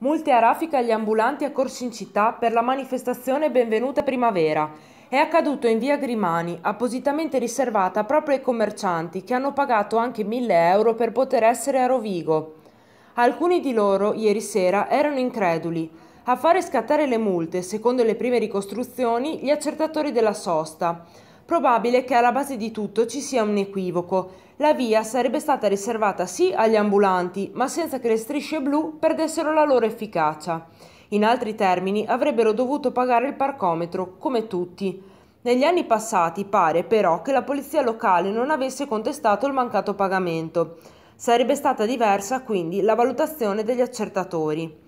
Multe a raffica agli ambulanti accorsi in città per la manifestazione Benvenuta Primavera. È accaduto in via Grimani, appositamente riservata proprio ai commercianti che hanno pagato anche 1000 euro per poter essere a Rovigo. Alcuni di loro, ieri sera, erano increduli. A fare scattare le multe, secondo le prime ricostruzioni, gli accertatori della sosta probabile che alla base di tutto ci sia un equivoco. La via sarebbe stata riservata sì agli ambulanti, ma senza che le strisce blu perdessero la loro efficacia. In altri termini, avrebbero dovuto pagare il parcometro, come tutti. Negli anni passati pare però che la polizia locale non avesse contestato il mancato pagamento. Sarebbe stata diversa quindi la valutazione degli accertatori.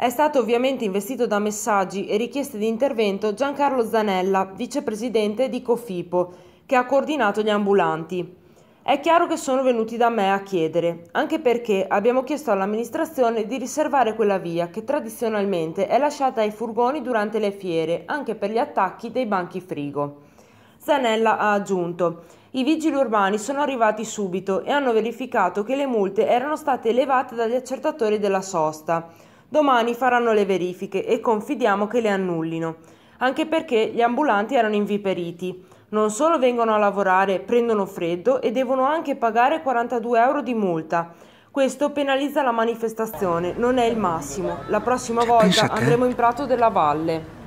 È stato ovviamente investito da messaggi e richieste di intervento Giancarlo Zanella, vicepresidente di Cofipo, che ha coordinato gli ambulanti. È chiaro che sono venuti da me a chiedere, anche perché abbiamo chiesto all'amministrazione di riservare quella via che tradizionalmente è lasciata ai furgoni durante le fiere, anche per gli attacchi dei banchi frigo. Zanella ha aggiunto i vigili urbani sono arrivati subito e hanno verificato che le multe erano state elevate dagli accertatori della sosta. Domani faranno le verifiche e confidiamo che le annullino, anche perché gli ambulanti erano inviperiti. Non solo vengono a lavorare, prendono freddo e devono anche pagare 42 euro di multa. Questo penalizza la manifestazione, non è il massimo. La prossima cioè, volta andremo in Prato della Valle.